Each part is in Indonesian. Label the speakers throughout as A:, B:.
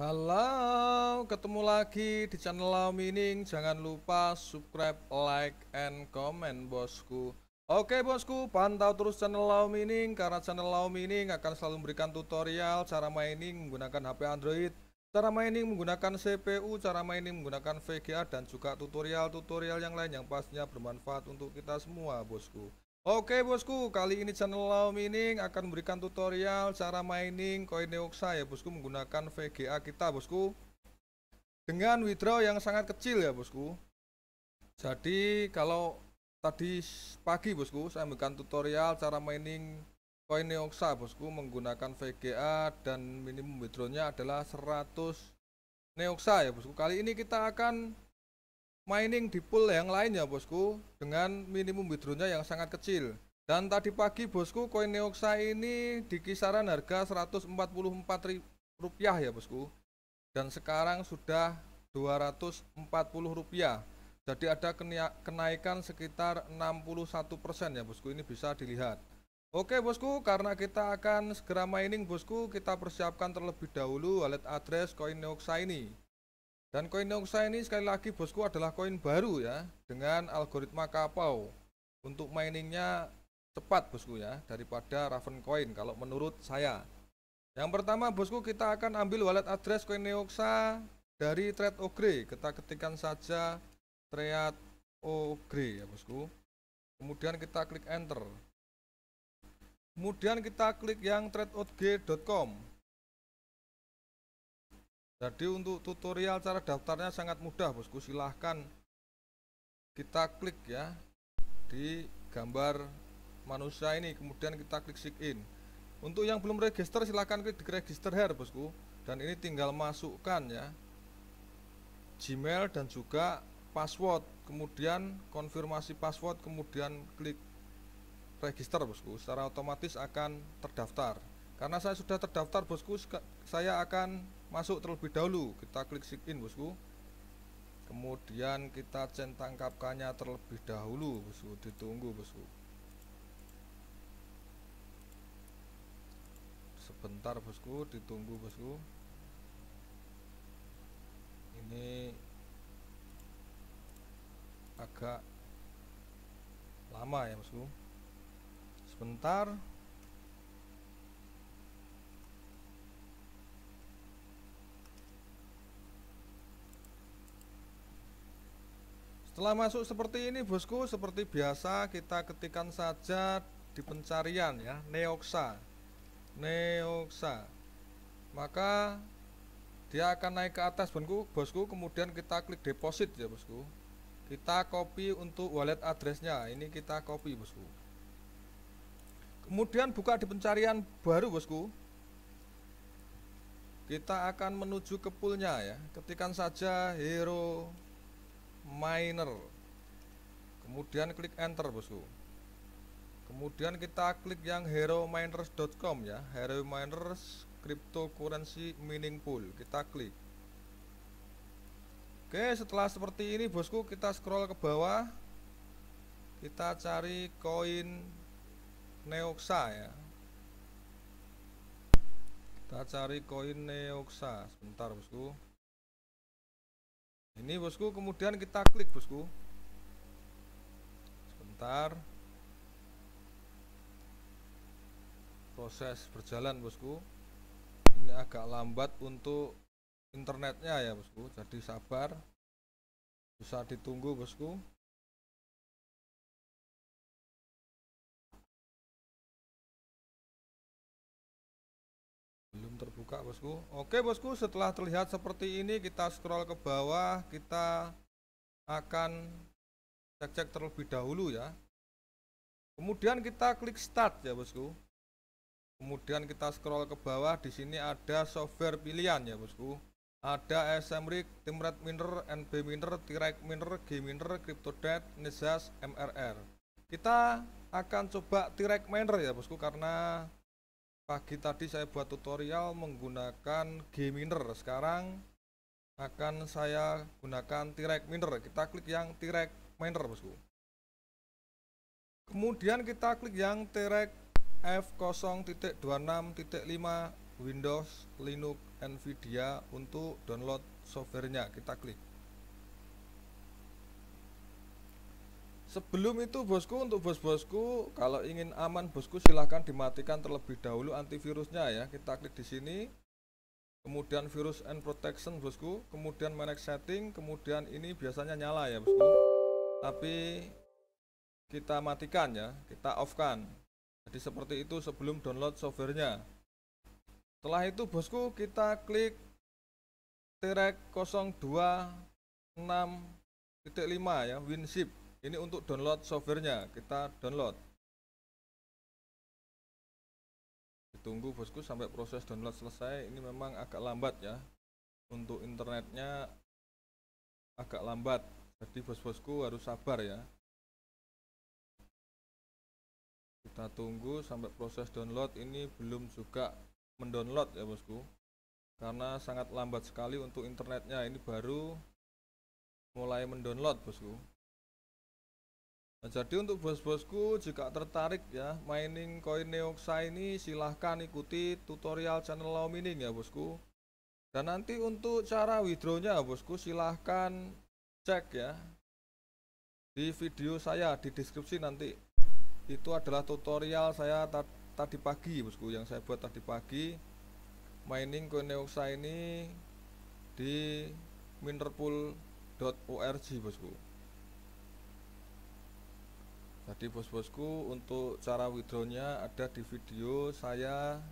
A: Halo, ketemu lagi di channel lau Mining. Jangan lupa subscribe, like, and comment, bosku. Oke, bosku, pantau terus channel Lau Mining karena channel Lau Mining akan selalu memberikan tutorial cara mining menggunakan HP Android, cara mining menggunakan CPU, cara mining menggunakan VGA dan juga tutorial-tutorial yang lain yang pastinya bermanfaat untuk kita semua, bosku. Oke bosku, kali ini channel Law Mining akan memberikan tutorial cara mining koin Neoxa ya bosku menggunakan VGA kita bosku dengan withdraw yang sangat kecil ya bosku jadi kalau tadi pagi bosku saya memberikan tutorial cara mining koin Neoxa bosku menggunakan VGA dan minimum withdrawnya adalah 100 Neoxa ya bosku kali ini kita akan mining di pool yang lain ya bosku dengan minimum withdrawnya yang sangat kecil dan tadi pagi bosku koin Neoxa ini di kisaran harga 144 rupiah ya bosku dan sekarang sudah 240 rupiah jadi ada kenaikan sekitar 61% ya bosku ini bisa dilihat Oke bosku karena kita akan segera mining bosku kita persiapkan terlebih dahulu wallet address koin Neoxa ini dan koin Neoxa ini sekali lagi bosku adalah koin baru ya dengan algoritma kapau untuk miningnya cepat bosku ya daripada Raven Coin kalau menurut saya. Yang pertama bosku kita akan ambil wallet address koin Neoxa dari thread ogre kita ketikkan saja thread ogre ya bosku kemudian kita klik enter kemudian kita klik yang tradeogre.com jadi untuk tutorial cara daftarnya sangat mudah bosku silahkan kita klik ya di gambar manusia ini kemudian kita klik sign in untuk yang belum register silahkan klik di register here bosku dan ini tinggal masukkan ya Gmail dan juga password kemudian konfirmasi password kemudian klik register bosku secara otomatis akan terdaftar karena saya sudah terdaftar bosku saya akan masuk terlebih dahulu kita klik sign in bosku kemudian kita centang kapkanya terlebih dahulu bosku ditunggu bosku sebentar bosku ditunggu bosku ini agak lama ya bosku sebentar Setelah masuk seperti ini bosku, seperti biasa kita ketikkan saja di pencarian ya, Neoxa. Neoxa. Maka dia akan naik ke atas bosku, bosku kemudian kita klik deposit ya bosku. Kita copy untuk wallet addressnya, ini kita copy bosku. Kemudian buka di pencarian baru bosku. Kita akan menuju ke poolnya ya, ketikan saja hero miner kemudian klik enter bosku kemudian kita klik yang herominers.com ya hero miners cryptocurrency mining pool kita klik oke setelah seperti ini bosku kita scroll ke bawah kita cari koin neoxa ya kita cari koin neoxa sebentar bosku ini bosku kemudian kita klik bosku sebentar proses berjalan bosku ini agak lambat untuk internetnya ya bosku jadi sabar bisa ditunggu bosku terbuka bosku Oke bosku setelah terlihat seperti ini kita scroll ke bawah kita akan cek-cek terlebih dahulu ya kemudian kita klik start ya bosku kemudian kita scroll ke bawah di sini ada software pilihan ya bosku ada SM Rig, Timrat Miner, NB Miner, t Miner, G Miner, CryptoDead, Nizas, MRR kita akan coba t Miner ya bosku karena pagi tadi saya buat tutorial menggunakan G miner sekarang akan saya gunakan T-Rex miner kita klik yang T-Rex miner bosku kemudian kita klik yang T-Rex F0.26.5 Windows, Linux, Nvidia untuk download softwarenya kita klik Sebelum itu bosku untuk bos-bosku kalau ingin aman bosku silahkan dimatikan terlebih dahulu antivirusnya ya kita klik di sini kemudian virus and protection bosku kemudian manage setting kemudian ini biasanya nyala ya bosku tapi kita matikan ya kita off kan jadi seperti itu sebelum download softwarenya setelah itu bosku kita klik e tirek 0265 ya WinZip ini untuk download softwarenya kita download ditunggu bosku sampai proses download selesai ini memang agak lambat ya untuk internetnya agak lambat jadi bos-bosku harus sabar ya kita tunggu sampai proses download ini belum juga mendownload ya bosku karena sangat lambat sekali untuk internetnya ini baru mulai mendownload bosku Nah, jadi untuk bos-bosku jika tertarik ya mining koin Neoxa ini silahkan ikuti tutorial channel Law Mining ya bosku. Dan nanti untuk cara withdrawnya bosku silahkan cek ya di video saya di deskripsi nanti. Itu adalah tutorial saya tadi pagi bosku yang saya buat tadi pagi mining koin Neoxa ini di minerpool.org bosku. Jadi bos-bosku untuk cara withdrawnya ada di video saya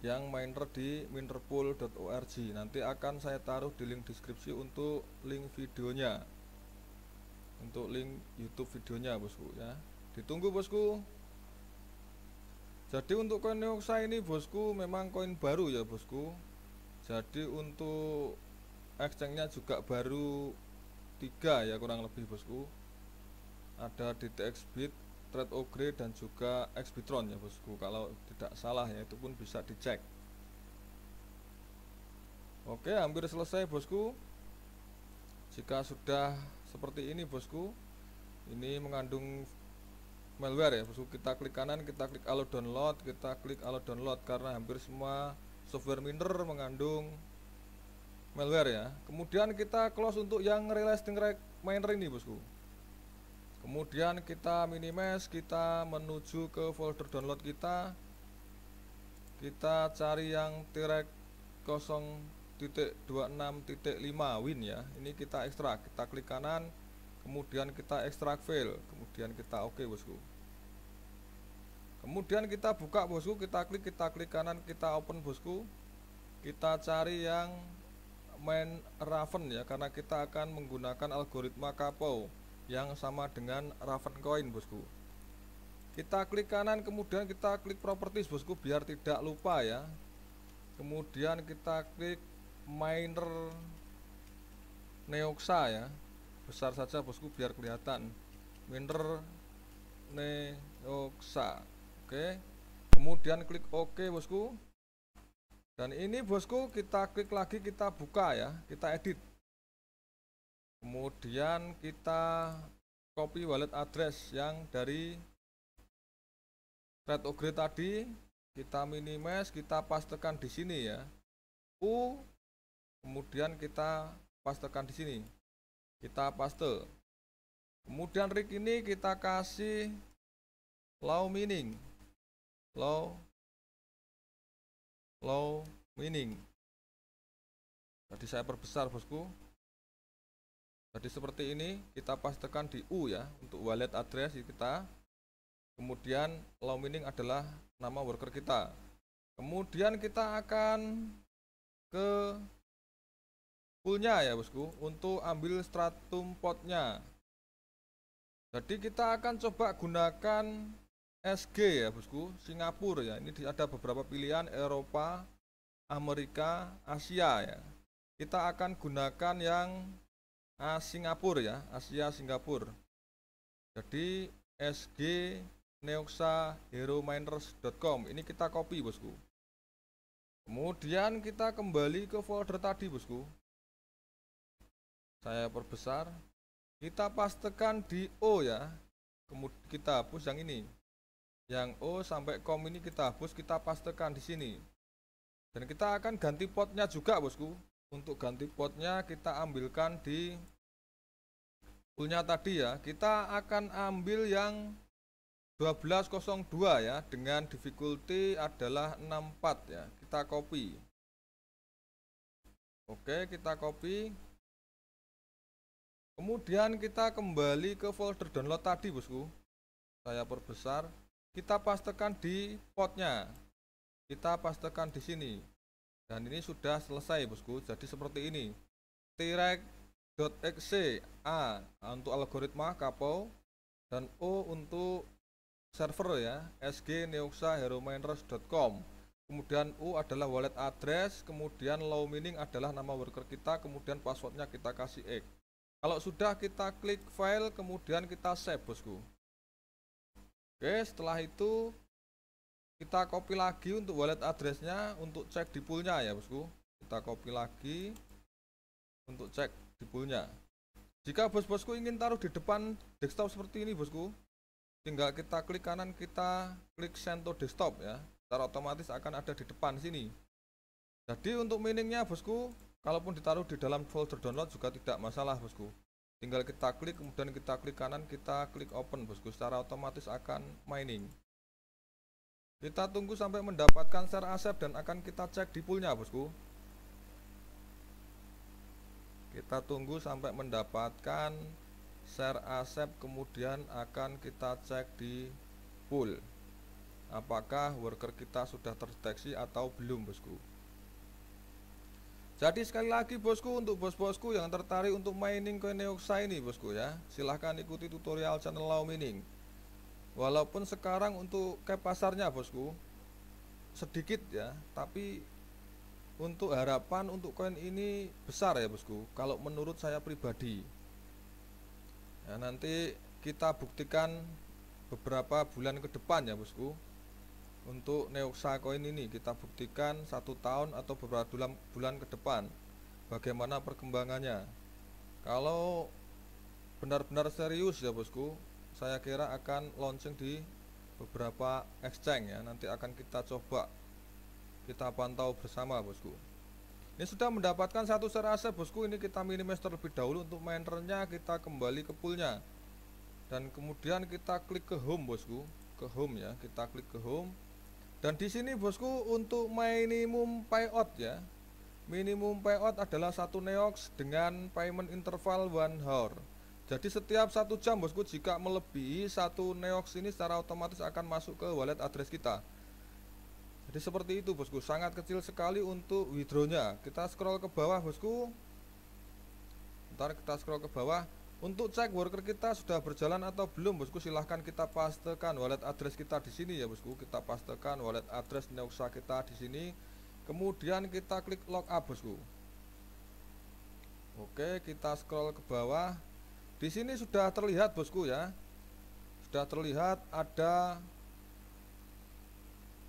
A: yang miner di minerpool.org nanti akan saya taruh di link deskripsi untuk link videonya untuk link YouTube videonya bosku ya ditunggu bosku jadi untuk koin Neoxa ini bosku memang koin baru ya bosku jadi untuk exchange-nya juga baru tiga ya kurang lebih bosku ada DTX bit trade ogre dan juga Xbitron ya bosku kalau tidak salah ya itu pun bisa dicek oke hampir selesai bosku jika sudah seperti ini bosku ini mengandung malware ya bosku kita klik kanan kita klik allow download kita klik allow download karena hampir semua software miner mengandung malware ya kemudian kita close untuk yang release dengan miner ini bosku kemudian kita minimize kita menuju ke folder download kita kita cari yang tirek 0.26.5 win ya ini kita ekstrak kita klik kanan kemudian kita ekstrak file kemudian kita oke okay, bosku kemudian kita buka bosku kita klik kita klik kanan kita open bosku kita cari yang main Raven ya karena kita akan menggunakan algoritma Kapo yang sama dengan Raven Coin bosku kita klik kanan kemudian kita klik properties bosku biar tidak lupa ya kemudian kita klik miner Neoxa ya besar saja bosku biar kelihatan miner Neoxa oke kemudian klik OK bosku dan ini bosku kita klik lagi kita buka ya kita edit kemudian kita copy wallet address yang dari Red ogre tadi kita minimize kita pastekan di sini ya u kemudian kita pastekan di sini kita paste kemudian rig ini kita kasih low meaning low low mining tadi saya perbesar bosku jadi seperti ini kita pastikan di U ya untuk wallet address kita kemudian low mining adalah nama worker kita kemudian kita akan ke poolnya ya bosku untuk ambil stratum potnya jadi kita akan coba gunakan SG ya bosku Singapura ya ini ada beberapa pilihan Eropa Amerika Asia ya kita akan gunakan yang Ah, Singapura ya, Asia Singapura. Jadi SG neoxaherominers.com ini kita copy bosku. Kemudian kita kembali ke folder tadi bosku. Saya perbesar. Kita pastekan di O ya. Kemudian kita hapus yang ini. Yang O sampai com ini kita hapus, kita pastekan di sini. Dan kita akan ganti potnya juga bosku untuk ganti potnya kita ambilkan di punya tadi ya kita akan ambil yang 1202 ya dengan difficulty adalah 64 ya kita copy oke kita copy kemudian kita kembali ke folder download tadi bosku saya perbesar kita pastekan di potnya kita pastekan di sini dan ini sudah selesai bosku jadi seperti ini tirek.exe A untuk algoritma kapo dan O untuk server ya sgneuxaheromainers.com kemudian U adalah wallet address kemudian low mining adalah nama worker kita kemudian passwordnya kita kasih X kalau sudah kita klik file kemudian kita save bosku oke setelah itu kita copy lagi untuk wallet addressnya untuk cek di poolnya ya bosku kita copy lagi untuk cek di poolnya jika bos-bosku ingin taruh di depan desktop seperti ini bosku tinggal kita klik kanan kita klik send desktop ya secara otomatis akan ada di depan sini jadi untuk miningnya bosku kalaupun ditaruh di dalam folder download juga tidak masalah bosku tinggal kita klik kemudian kita klik kanan kita klik open bosku secara otomatis akan mining kita tunggu sampai mendapatkan share Asep dan akan kita cek di poolnya bosku. Kita tunggu sampai mendapatkan share Asep kemudian akan kita cek di pool. Apakah worker kita sudah terdeteksi atau belum bosku. Jadi sekali lagi bosku untuk bos-bosku yang tertarik untuk mining koin Neoxa ini bosku ya Silahkan ikuti tutorial channel Lau Mining walaupun sekarang untuk ke pasarnya bosku sedikit ya tapi untuk harapan untuk koin ini besar ya bosku kalau menurut saya pribadi ya, nanti kita buktikan beberapa bulan ke depan ya bosku untuk Neoxa koin ini kita buktikan satu tahun atau beberapa bulan ke depan bagaimana perkembangannya kalau benar-benar serius ya bosku saya kira akan launching di beberapa exchange ya nanti akan kita coba kita pantau bersama bosku ini sudah mendapatkan satu share aset bosku ini kita minimize terlebih dahulu untuk mainernya kita kembali ke poolnya dan kemudian kita klik ke home bosku ke home ya kita klik ke home dan di sini bosku untuk minimum payout ya minimum payout adalah satu neox dengan payment interval one hour jadi setiap satu jam bosku jika melebihi satu neox ini secara otomatis akan masuk ke wallet address kita. Jadi seperti itu bosku, sangat kecil sekali untuk withdrawnya. Kita scroll ke bawah bosku. Ntar kita scroll ke bawah. Untuk cek worker kita sudah berjalan atau belum bosku, silahkan kita pastekan wallet address kita di sini ya bosku. Kita pastekan wallet address neoxa kita di sini. Kemudian kita klik log up bosku. Oke, kita scroll ke bawah di sini sudah terlihat bosku ya. Sudah terlihat ada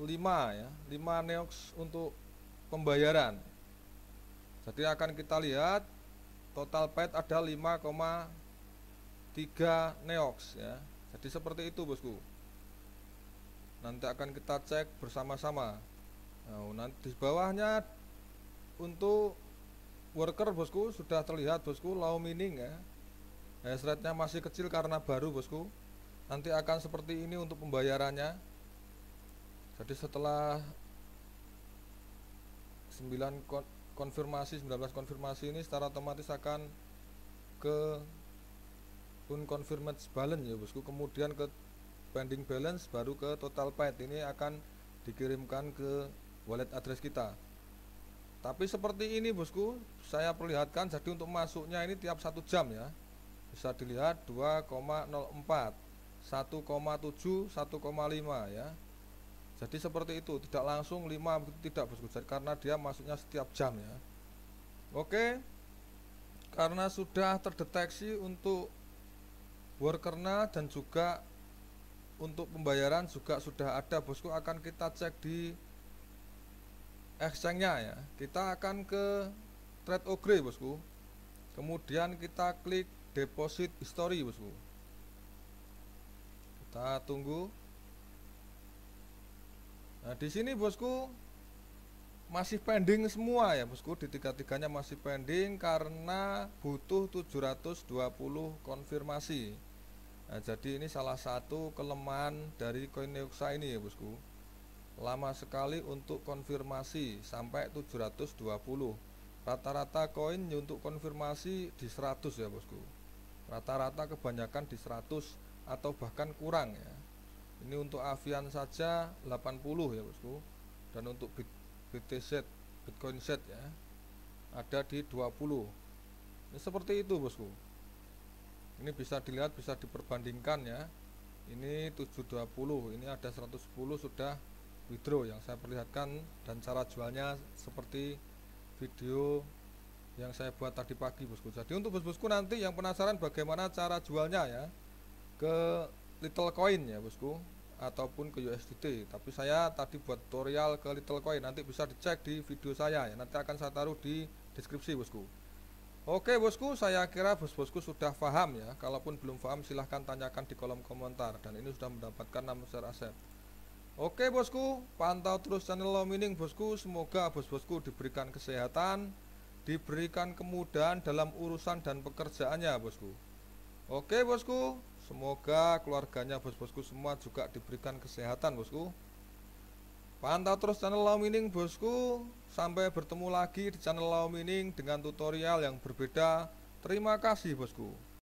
A: 5 ya, 5 neox untuk pembayaran. Jadi akan kita lihat total pet ada 5,3 neox ya. Jadi seperti itu bosku. Nanti akan kita cek bersama-sama. Nah, nanti di bawahnya untuk worker bosku sudah terlihat bosku low mining ya hash rate-nya masih kecil karena baru bosku nanti akan seperti ini untuk pembayarannya jadi setelah 9 konfirmasi konfirmasi 19 konfirmasi ini secara otomatis akan ke unconfirmed balance ya bosku kemudian ke pending balance baru ke total paid ini akan dikirimkan ke wallet address kita tapi seperti ini bosku saya perlihatkan jadi untuk masuknya ini tiap satu jam ya bisa dilihat 2,04 1,7 1,5 ya jadi seperti itu tidak langsung 5 tidak bosku jadi karena dia masuknya setiap jam ya oke karena sudah terdeteksi untuk workernya dan juga untuk pembayaran juga sudah ada bosku akan kita cek di exchange-nya ya kita akan ke trade ogre bosku kemudian kita klik deposit history bosku kita tunggu nah di sini bosku masih pending semua ya bosku di tiga-tiganya masih pending karena butuh 720 konfirmasi nah, jadi ini salah satu kelemahan dari koin neoksa ini ya bosku lama sekali untuk konfirmasi sampai 720 rata-rata koin untuk konfirmasi di 100 ya bosku rata-rata kebanyakan di 100 atau bahkan kurang ya ini untuk Avian saja 80 ya bosku dan untuk BTZ Bitcoin set ya ada di 20 ini seperti itu bosku ini bisa dilihat bisa diperbandingkan ya ini 720 ini ada 110 sudah withdraw yang saya perlihatkan dan cara jualnya seperti video yang saya buat tadi pagi bosku jadi untuk bos-bosku nanti yang penasaran bagaimana cara jualnya ya ke little coin ya bosku ataupun ke USDT tapi saya tadi buat tutorial ke little coin nanti bisa dicek di video saya ya nanti akan saya taruh di deskripsi bosku Oke bosku saya kira bos-bosku sudah paham ya kalaupun belum paham silahkan tanyakan di kolom komentar dan ini sudah mendapatkan nama share aset Oke bosku, pantau terus channel Lomining bosku. Semoga bos-bosku diberikan kesehatan, diberikan kemudahan dalam urusan dan pekerjaannya, Bosku. Oke, Bosku. Semoga keluarganya bos-bosku semua juga diberikan kesehatan, Bosku. Pantau terus channel Law Mining, Bosku. Sampai bertemu lagi di channel Law Mining dengan tutorial yang berbeda. Terima kasih, Bosku.